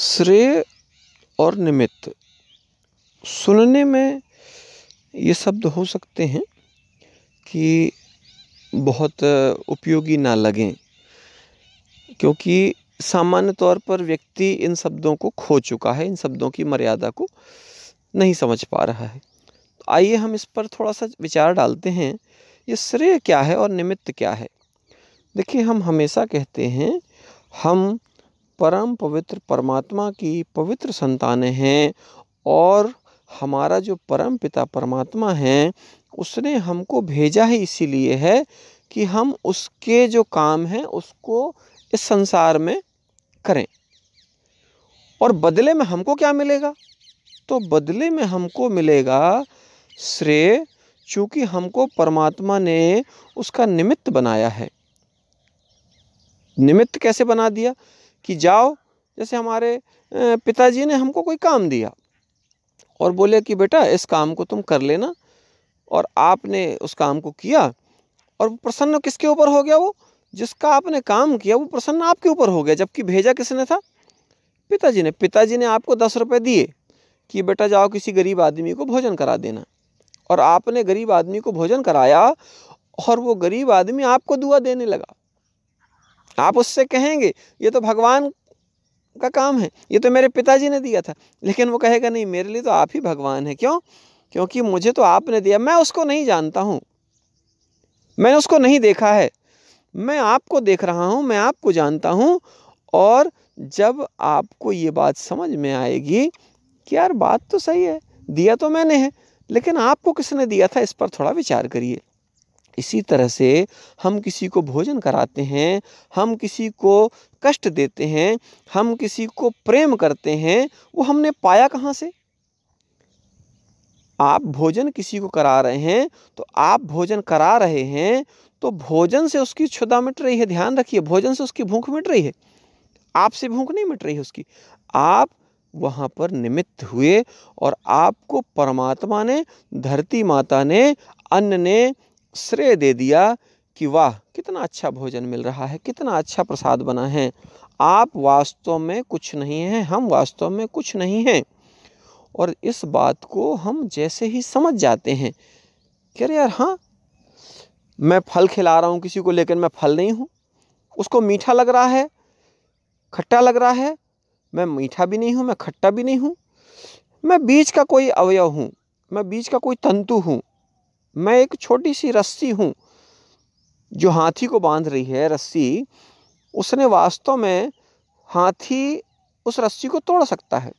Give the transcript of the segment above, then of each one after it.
श्रेय और निमित्त सुनने में ये शब्द हो सकते हैं कि बहुत उपयोगी ना लगें क्योंकि सामान्य तौर पर व्यक्ति इन शब्दों को खो चुका है इन शब्दों की मर्यादा को नहीं समझ पा रहा है तो आइए हम इस पर थोड़ा सा विचार डालते हैं ये श्रेय क्या है और निमित्त क्या है देखिए हम हमेशा कहते हैं हम परम पवित्र परमात्मा की पवित्र संतानें हैं और हमारा जो परम पिता परमात्मा है उसने हमको भेजा ही इसीलिए है कि हम उसके जो काम हैं उसको इस संसार में करें और बदले में हमको क्या मिलेगा तो बदले में हमको मिलेगा श्रेय चूँकि हमको परमात्मा ने उसका निमित्त बनाया है निमित्त कैसे बना दिया कि जाओ जैसे हमारे पिताजी ने हमको कोई काम दिया और बोले कि बेटा इस काम को तुम कर लेना और आपने उस काम को किया और वो प्रसन्न किसके ऊपर हो गया वो जिसका आपने काम किया वो प्रसन्न आपके ऊपर हो गया जबकि भेजा किसने था पिताजी ने पिताजी ने आपको दस रुपये दिए कि बेटा जाओ किसी गरीब आदमी को भोजन करा देना और आपने गरीब आदमी को भोजन कराया और वो गरीब आदमी आपको दुआ देने लगा आप उससे कहेंगे ये तो भगवान का काम है ये तो मेरे पिताजी ने दिया था लेकिन वो कहेगा नहीं मेरे लिए तो आप ही भगवान हैं क्यों क्योंकि मुझे तो आपने दिया मैं उसको नहीं जानता हूँ मैंने उसको नहीं देखा है मैं आपको देख रहा हूँ मैं आपको जानता हूँ और जब आपको ये बात समझ में आएगी कि यार बात तो सही है दिया तो मैंने है लेकिन आपको किसने दिया था इस पर थोड़ा विचार करिए इसी तरह से हम किसी को भोजन कराते हैं हम किसी को कष्ट देते हैं हम किसी को प्रेम करते हैं वो हमने पाया कहाँ से आप भोजन किसी को करा रहे हैं तो आप भोजन करा रहे हैं तो भोजन से उसकी क्षुदा मिट रही है ध्यान रखिए भोजन से उसकी भूख मिट रही है आपसे भूख नहीं मिट रही है उसकी आप वहाँ पर निमित्त हुए और आपको परमात्मा ने धरती माता ने अन्न ने श्रेय दे दिया कि वाह कितना अच्छा भोजन मिल रहा है कितना अच्छा प्रसाद बना है आप वास्तव में कुछ नहीं हैं हम वास्तव में कुछ नहीं हैं और इस बात को हम जैसे ही समझ जाते हैं कि अरे यार हाँ मैं फल खिला रहा हूँ किसी को लेकिन मैं फल नहीं हूँ उसको मीठा लग रहा है खट्टा लग रहा है मैं मीठा भी नहीं हूँ मैं खट्टा भी नहीं हूँ मैं बीज का कोई अवयव हूँ मैं बीज का कोई तंतु हूँ मैं एक छोटी सी रस्सी हूँ जो हाथी को बांध रही है रस्सी उसने वास्तव में हाथी उस रस्सी को तोड़ सकता है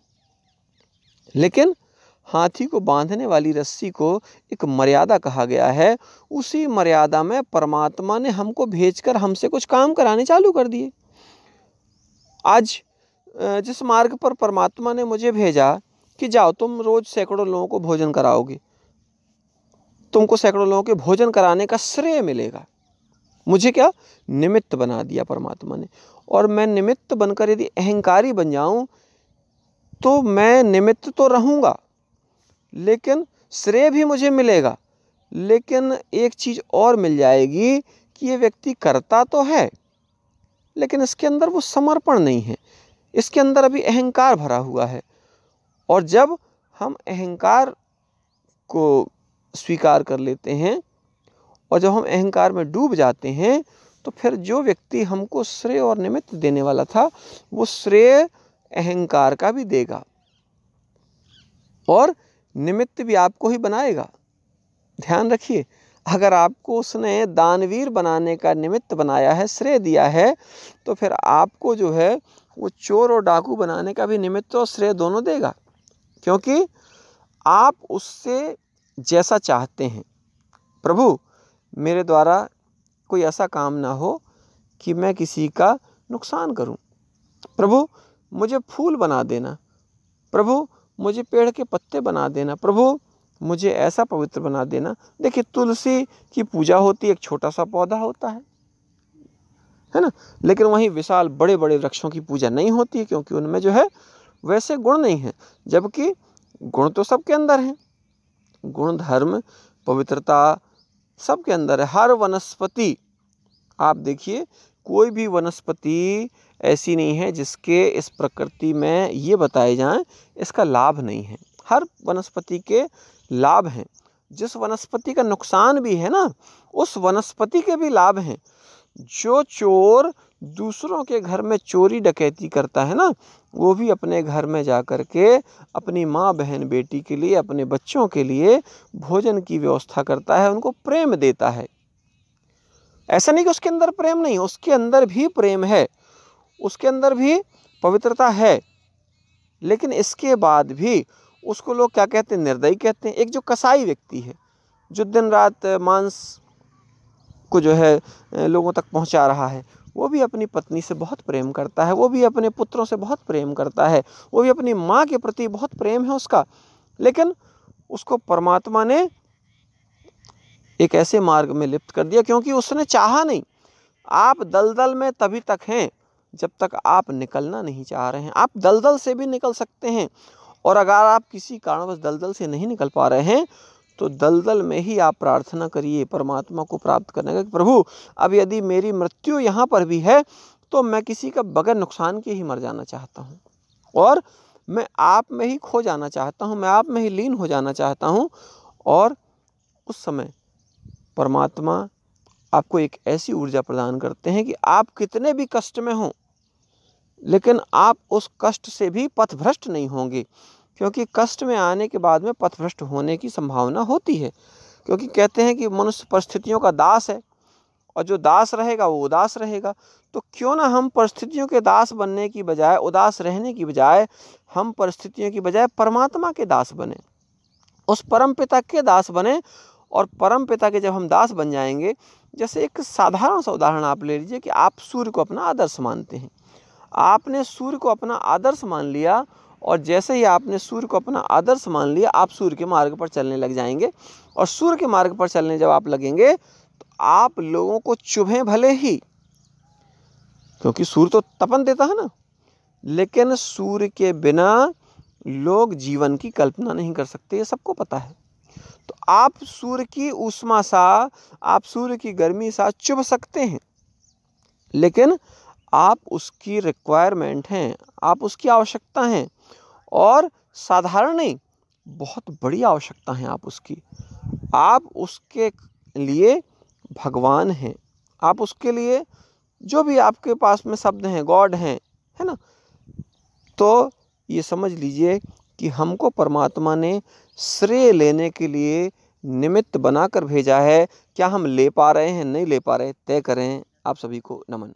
लेकिन हाथी को बांधने वाली रस्सी को एक मर्यादा कहा गया है उसी मर्यादा में परमात्मा ने हमको भेजकर हमसे कुछ काम कराने चालू कर दिए आज जिस मार्ग पर परमात्मा ने मुझे भेजा कि जाओ तुम रोज़ सैकड़ों लोगों को भोजन कराओगे तुमको सैकड़ों लोगों के भोजन कराने का श्रेय मिलेगा मुझे क्या निमित्त बना दिया परमात्मा ने और मैं निमित्त बनकर यदि अहंकारी बन जाऊं तो मैं निमित्त तो रहूँगा लेकिन श्रेय भी मुझे मिलेगा लेकिन एक चीज़ और मिल जाएगी कि ये व्यक्ति करता तो है लेकिन इसके अंदर वो समर्पण नहीं है इसके अंदर अभी अहंकार भरा हुआ है और जब हम अहंकार को स्वीकार कर लेते हैं और जब हम अहंकार में डूब जाते हैं तो फिर जो व्यक्ति हमको श्रेय और निमित्त देने वाला था वो श्रेय अहंकार का भी देगा और निमित्त भी आपको ही बनाएगा ध्यान रखिए अगर आपको उसने दानवीर बनाने का निमित्त बनाया है श्रेय दिया है तो फिर आपको जो है वो चोर और डाकू बनाने का भी निमित्त और श्रेय दोनों देगा क्योंकि आप उससे जैसा चाहते हैं प्रभु मेरे द्वारा कोई ऐसा काम ना हो कि मैं किसी का नुकसान करूं प्रभु मुझे फूल बना देना प्रभु मुझे पेड़ के पत्ते बना देना प्रभु मुझे ऐसा पवित्र बना देना देखिए तुलसी की पूजा होती है एक छोटा सा पौधा होता है है ना लेकिन वहीं विशाल बड़े बड़े वृक्षों की पूजा नहीं होती है क्योंकि उनमें जो है वैसे गुण नहीं हैं जबकि गुण तो सबके अंदर हैं गुण धर्म पवित्रता सबके अंदर है हर वनस्पति आप देखिए कोई भी वनस्पति ऐसी नहीं है जिसके इस प्रकृति में ये बताए जाएं इसका लाभ नहीं है हर वनस्पति के लाभ हैं जिस वनस्पति का नुकसान भी है ना उस वनस्पति के भी लाभ हैं जो चोर दूसरों के घर में चोरी डकैती करता है ना वो भी अपने घर में जा कर के अपनी माँ बहन बेटी के लिए अपने बच्चों के लिए भोजन की व्यवस्था करता है उनको प्रेम देता है ऐसा नहीं कि उसके अंदर प्रेम नहीं उसके अंदर भी प्रेम है उसके अंदर भी पवित्रता है लेकिन इसके बाद भी उसको लोग क्या कहते हैं निर्दयी कहते हैं एक जो कसाई व्यक्ति है जो दिन रात मांस को जो है लोगों तक पहुंचा रहा है वो भी अपनी पत्नी से बहुत प्रेम करता है वो भी अपने पुत्रों से बहुत प्रेम करता है वो भी अपनी माँ के प्रति बहुत प्रेम है उसका लेकिन उसको परमात्मा ने एक ऐसे मार्ग में लिप्त कर दिया क्योंकि उसने चाहा नहीं आप दलदल में तभी तक हैं जब तक आप निकलना नहीं चाह रहे हैं आप दलदल से भी निकल सकते हैं और अगर आप किसी कारणवश दलदल से नहीं निकल पा रहे हैं तो दलदल में ही आप प्रार्थना करिए परमात्मा को प्राप्त करने का प्रभु अब यदि मेरी मृत्यु यहाँ पर भी है तो मैं किसी का बगैर नुकसान के ही मर जाना चाहता हूँ और मैं आप में ही खो जाना चाहता हूँ मैं आप में ही लीन हो जाना चाहता हूँ और उस समय परमात्मा आपको एक ऐसी ऊर्जा प्रदान करते हैं कि आप कितने भी कष्ट में हों लेकिन आप उस कष्ट से भी पथभ्रष्ट नहीं होंगे क्योंकि कष्ट में आने के बाद में पथभ्रष्ट होने की संभावना होती है क्योंकि कहते हैं कि मनुष्य परिस्थितियों का दास है और जो दास रहेगा वो उदास रहेगा तो क्यों ना हम परिस्थितियों के दास बनने की बजाय उदास रहने की बजाय हम परिस्थितियों की बजाय परमात्मा के दास बने उस परम पिता के दास बने और परम पिता के जब हम दास बन जाएंगे जैसे एक साधारण सा उदाहरण आप ले लीजिए कि आप सूर्य को अपना आदर्श मानते हैं आपने सूर्य को अपना आदर्श मान लिया और जैसे ही आपने सूर्य को अपना आदर्श मान लिया आप सूर्य के मार्ग पर चलने लग जाएंगे और सूर्य के मार्ग पर चलने जब आप लगेंगे तो आप लोगों को चुभें भले ही क्योंकि सूर्य तो तपन देता है ना लेकिन सूर्य के बिना लोग जीवन की कल्पना नहीं कर सकते ये सबको पता है तो आप सूर्य की उष्मा सा आप सूर्य की गर्मी सा चुभ सकते हैं लेकिन आप उसकी रिक्वायरमेंट हैं आप उसकी आवश्यकता हैं और साधारण नहीं बहुत बड़ी आवश्यकता है आप उसकी आप उसके लिए भगवान हैं आप उसके लिए जो भी आपके पास में शब्द हैं गॉड हैं है ना तो ये समझ लीजिए कि हमको परमात्मा ने श्रेय लेने के लिए निमित्त बनाकर भेजा है क्या हम ले पा रहे हैं नहीं ले पा रहे तय करें आप सभी को नमन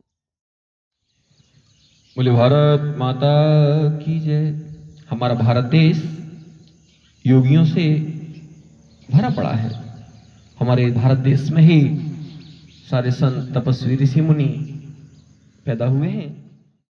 बोले भारत माता की जय हमारा भारत देश योगियों से भरा पड़ा है हमारे भारत देश में ही सारे संत तपस्वी ऋषि मुनि पैदा हुए हैं